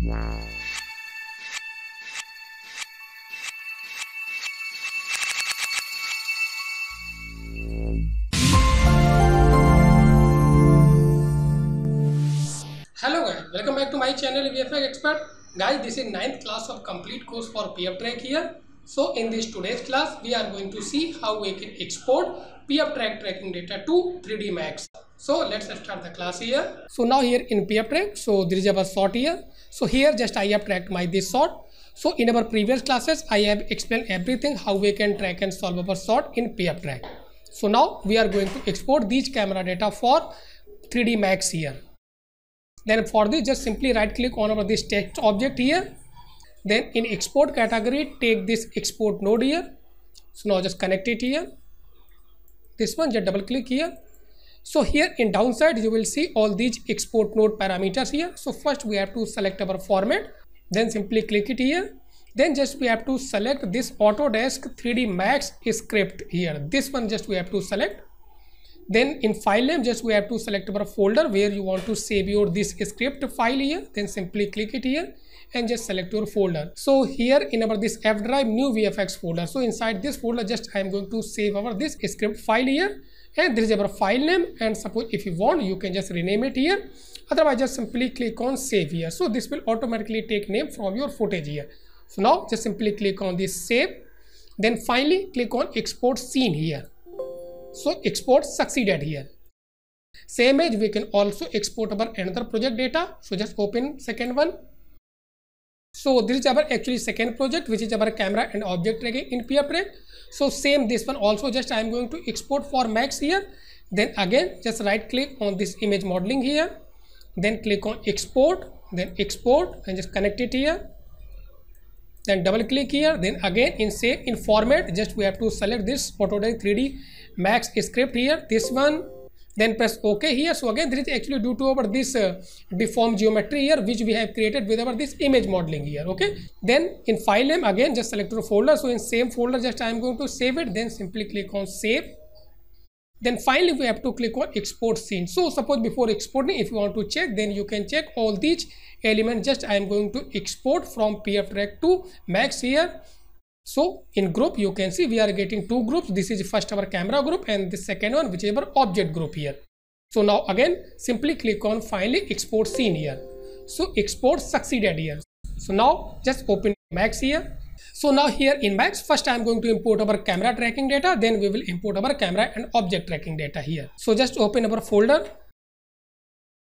welcome back to my channel VFX expert guys this is ninth class of complete course for PF track here so in this today's class we are going to see how we can export PF track tracking data to 3D Max So let's start the class here. So now here in track, so there is our sort here. So here just I have tracked my this sort. So in our previous classes, I have explained everything how we can track and solve our sort in track. So now we are going to export these camera data for 3D Max here. Then for this, just simply right click on our this text object here. Then in export category, take this export node here. So now just connect it here. This one, just double click here so here in downside, you will see all these export node parameters here. So first we have to select our format, then simply click it here. Then just we have to select this Autodesk 3D Max script here. This one just we have to select. Then in file name, just we have to select our folder where you want to save your this script file here. Then simply click it here and just select your folder. So here in our this F drive new VFX folder. So inside this folder, just I am going to save our this script file here and there is a our file name and suppose if you want you can just rename it here otherwise just simply click on save here so this will automatically take name from your footage here so now just simply click on this save then finally click on export scene here so export succeeded here same as we can also export our another project data so just open second one so this is our actually second project, which is our camera and object tracking in PFTrack. So same this one also just I am going to export for max here. Then again, just right click on this image modeling here. Then click on export, then export and just connect it here. Then double click here. Then again in save in format, just we have to select this Autodesk 3D Max script here. This one then press ok here so again this is actually due to our this uh, geometry here which we have created with our this image modeling here okay then in file name again just select your folder so in same folder just i am going to save it then simply click on save then finally we have to click on export scene so suppose before exporting if you want to check then you can check all these elements just i am going to export from pf track to max here so in group you can see we are getting two groups. This is first our camera group and the second one which is our object group here. So now again simply click on finally export scene here. So export succeeded here. So now just open Max here. So now here in Max first I am going to import our camera tracking data then we will import our camera and object tracking data here. So just open our folder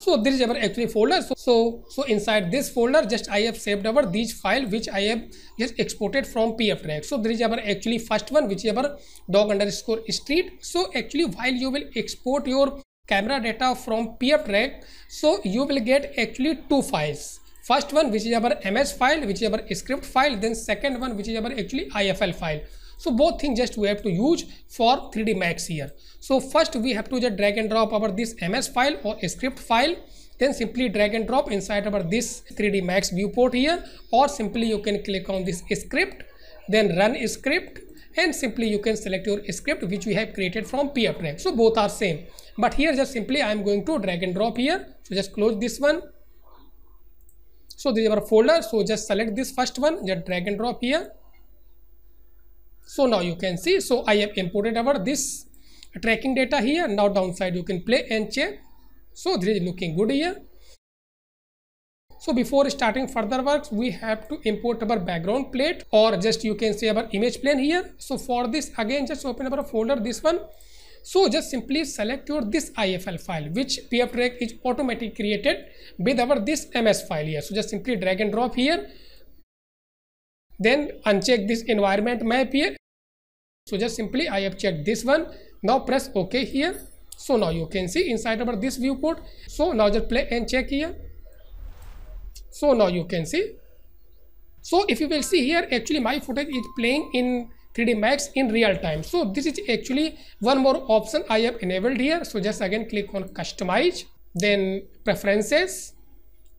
so this is our actually folder so, so so inside this folder just i have saved our these file which i have just exported from PF pfdrag so this is our actually first one which is our dog underscore street so actually while you will export your camera data from PF pfdrag so you will get actually two files first one which is our ms file which is our script file then second one which is our actually ifl file so both things just we have to use for 3d max here so first we have to just drag and drop our this ms file or script file then simply drag and drop inside our this 3d max viewport here or simply you can click on this script then run script and simply you can select your script which we have created from pfdrag so both are same but here just simply i am going to drag and drop here so just close this one so this is our folder so just select this first one just drag and drop here so now you can see so i have imported our this tracking data here now downside you can play and check so this is looking good here so before starting further works we have to import our background plate or just you can see our image plane here so for this again just open our folder this one so just simply select your this IFL file which PF track is automatically created with our this MS file here. So just simply drag and drop here then uncheck this environment map here so just simply i have checked this one now press ok here so now you can see inside about this viewport so now just play and check here so now you can see so if you will see here actually my footage is playing in 3d max in real time so this is actually one more option i have enabled here so just again click on customize then preferences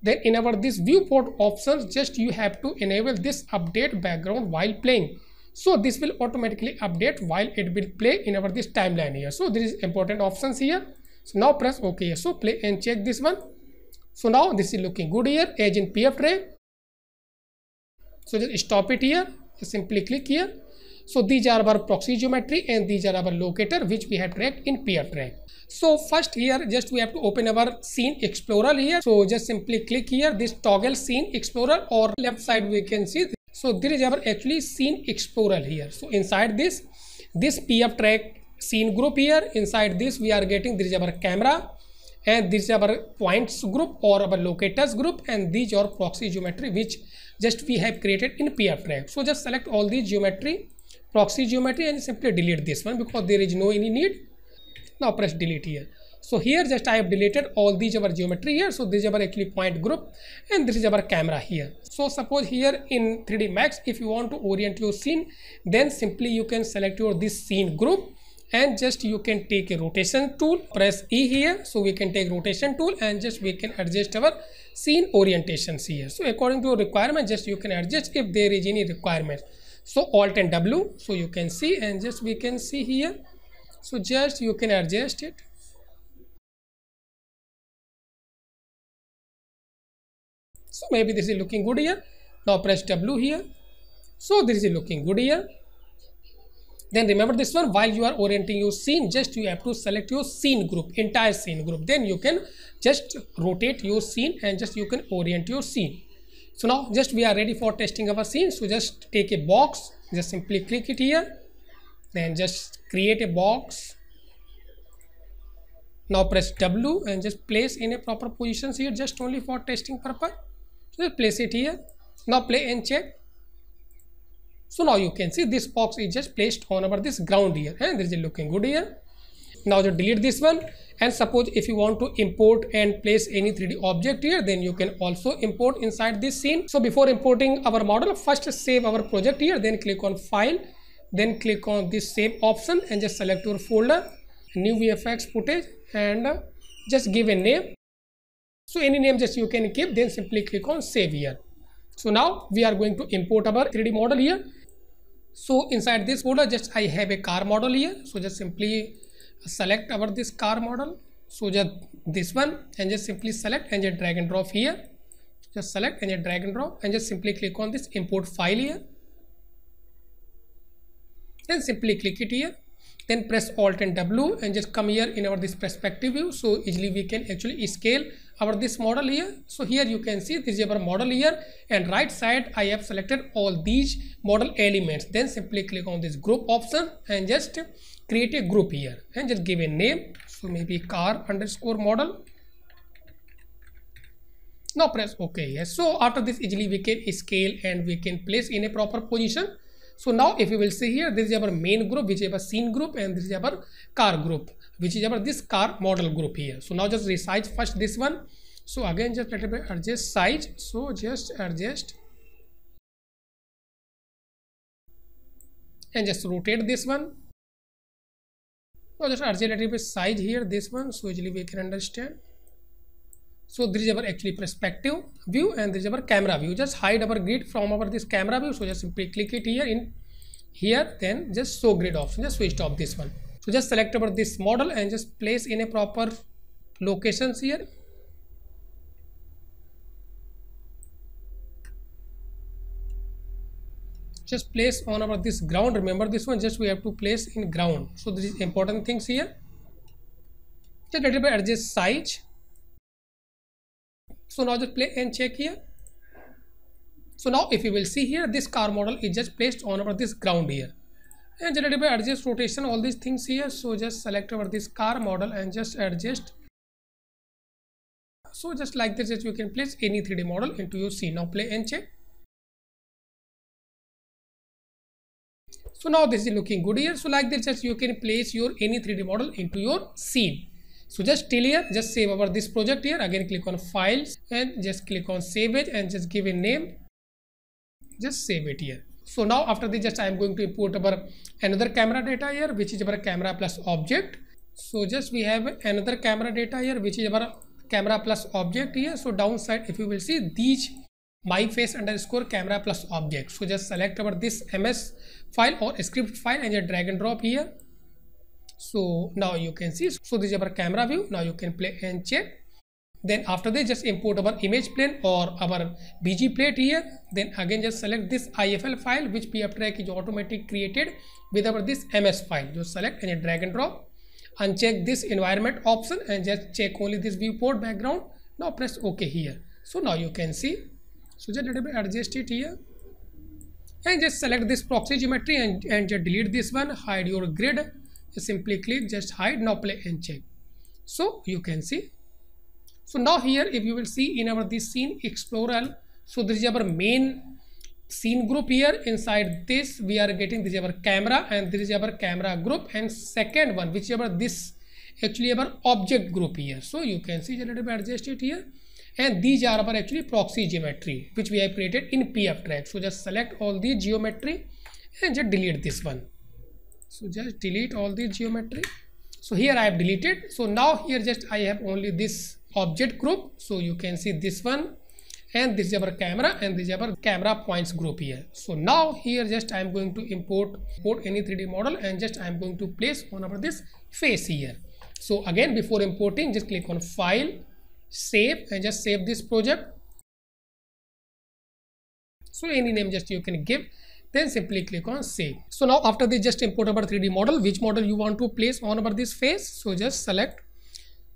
then enable this viewport options. just you have to enable this update background while playing so this will automatically update while it will play in our this timeline here so this is important options here so now press ok so play and check this one so now this is looking good here as in pf so just stop it here just simply click here So these are our proxy geometry and these are our locator which we have tracked in peer track. So first here just we have to open our scene explorer here. So just simply click here this toggle scene explorer or left side we can see. This. So there is our actually scene explorer here. So inside this, this PF track scene group here. Inside this we are getting there is our camera and this is our points group or our locators group and these are proxy geometry which just we have created in PF track. So just select all these geometry proxy geometry and simply delete this one because there is no any need now press delete here so here just I have deleted all these our geometry here. So this is our actually point group and this is our camera here. So suppose here in 3D Max, if you want to orient your scene, then simply you can select your this scene group and just you can take a rotation tool, press E here. So we can take rotation tool and just we can adjust our scene orientations here. So according to your requirement, just you can adjust if there is any requirement so alt and w so you can see and just we can see here so just you can adjust it so maybe this is looking good here now press w here so this is looking good here then remember this one while you are orienting your scene just you have to select your scene group entire scene group then you can just rotate your scene and just you can orient your scene so now just we are ready for testing our scene so just take a box just simply click it here then just create a box now press W and just place in a proper position here just only for testing purpose so just place it here now play and check so now you can see this box is just placed on our this ground here and this is looking good here now you delete this one and suppose if you want to import and place any 3d object here then you can also import inside this scene so before importing our model first save our project here then click on file then click on this save option and just select your folder new vfx footage and uh, just give a name so any name just you can keep then simply click on save here so now we are going to import our 3d model here so inside this folder just i have a car model here so just simply select our this car model so just this one and just simply select and just drag and drop here just select and just drag and drop and just simply click on this import file here then simply click it here then press alt and w and just come here in our this perspective view so easily we can actually scale our this model here so here you can see this is our model here and right side i have selected all these model elements then simply click on this group option and just create a group here and just give a name so maybe car underscore model now press ok yes so after this easily we can scale and we can place in a proper position so now if you will see here this is our main group which is our scene group and this is our car group which is our this car model group here so now just resize first this one so again just let me adjust size so just adjust and just rotate this one so just arbitrary size here this one so easily we can understand so there is our actually perspective view and there is our camera view just hide our grid from our this camera view so just simply click it here in here then just show grid option just switch off this one so just select about this model and just place in a proper locations here just place on our this ground remember this one just we have to place in ground so this is important things here just little bit adjust size so now just play and check here so now if you will see here this car model is just placed on our this ground here and just little bit adjust rotation all these things here so just select over this car model and just adjust so just like this you can place any 3d model into your scene now play and check so now this is looking good here so like this you can place your any 3d model into your scene so just till here just save over this project here again click on files and just click on save it and just give a name just save it here so now after this just i am going to import our another camera data here which is our camera plus object so just we have another camera data here which is our camera plus object here so downside if you will see these my face underscore camera plus object so just select our this ms file or script file and just drag and drop here so now you can see so this is our camera view now you can play and check then after this just import our image plane or our bg plate here then again just select this ifl file which pf track is automatically created with our this ms file just select and drag and drop uncheck this environment option and just check only this viewport background now press ok here so now you can see so just a little bit adjust it here and just select this proxy geometry and, and just delete this one hide your grid just simply click just hide now play and check so you can see so now here if you will see in our this scene explorer so this is our main scene group here inside this we are getting this is our camera and this is our camera group and second one which is our this actually our object group here so you can see a little bit adjust it here and these are our actually proxy geometry which we have created in pf track so just select all the geometry and just delete this one so just delete all the geometry so here i have deleted so now here just i have only this object group so you can see this one and this is our camera and this is our camera points group here so now here just i am going to import import any 3d model and just i am going to place on of this face here so again before importing just click on file save and just save this project so any name just you can give then simply click on save so now after this just import our 3d model which model you want to place on over this face so just select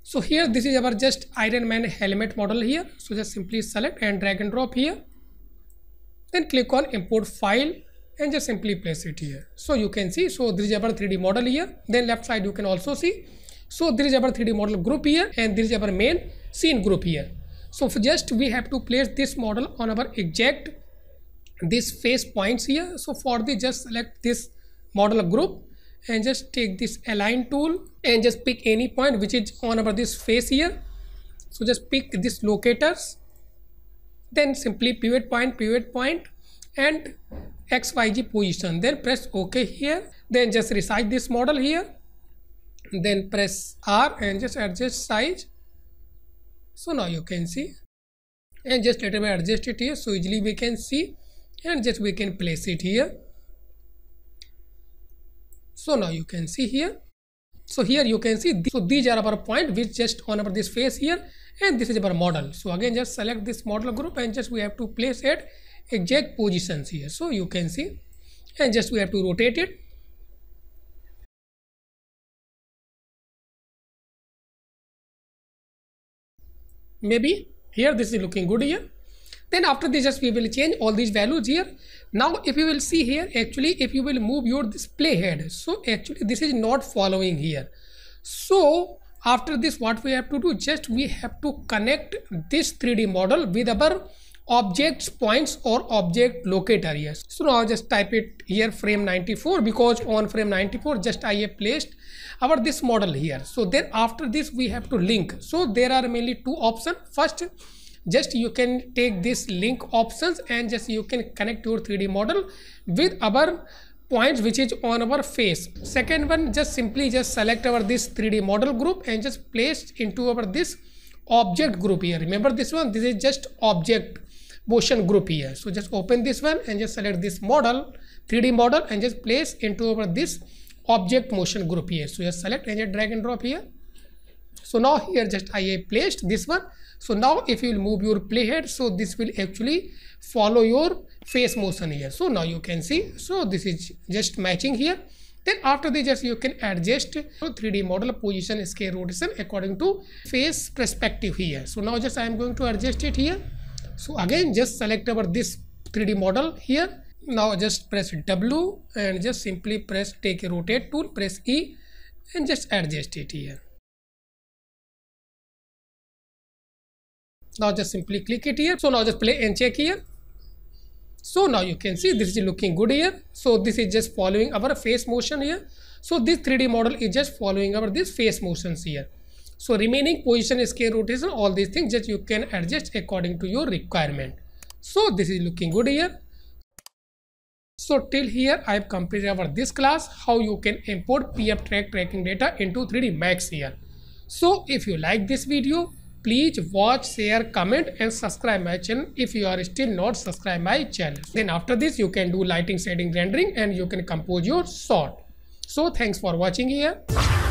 so here this is our just iron man helmet model here so just simply select and drag and drop here then click on import file and just simply place it here so you can see so this is our 3d model here then left side you can also see so there is our 3d model group here and there is our main Scene group here so just we have to place this model on our exact this face points here so for the just select this model group and just take this align tool and just pick any point which is on our this face here so just pick this locators then simply pivot point pivot point and xyz position then press ok here then just resize this model here then press r and just adjust size so now you can see and just let me adjust it here so easily we can see and just we can place it here so now you can see here so here you can see th so these are our point which just on our this face here and this is our model so again just select this model group and just we have to place at exact positions here so you can see and just we have to rotate it maybe here this is looking good here then after this just we will change all these values here now if you will see here actually if you will move your display head so actually this is not following here so after this what we have to do just we have to connect this 3d model with our objects points or object locator yes so now just type it here frame 94 because on frame 94 just i have placed about this model here so then after this we have to link so there are mainly two options first just you can take this link options and just you can connect your 3d model with our points which is on our face second one just simply just select our this 3d model group and just place into our this object group here remember this one this is just object motion group here so just open this one and just select this model 3d model and just place into over this object motion group here so just select and just drag and drop here so now here just i have placed this one so now if you will move your playhead so this will actually follow your face motion here so now you can see so this is just matching here then after this just you can adjust the 3d model position scale rotation according to face perspective here so now just i am going to adjust it here so again just select over this 3d model here now just press W and just simply press take a rotate tool press E and just adjust it here now just simply click it here so now just play and check here so now you can see this is looking good here so this is just following our face motion here so this 3d model is just following our this face motions here so remaining position scale rotation all these things just you can adjust according to your requirement so this is looking good here so till here I have completed our this class how you can import PF track tracking data into 3D Max here. So if you like this video please watch share comment and subscribe my channel if you are still not subscribe my channel then after this you can do lighting shading rendering and you can compose your shot so thanks for watching here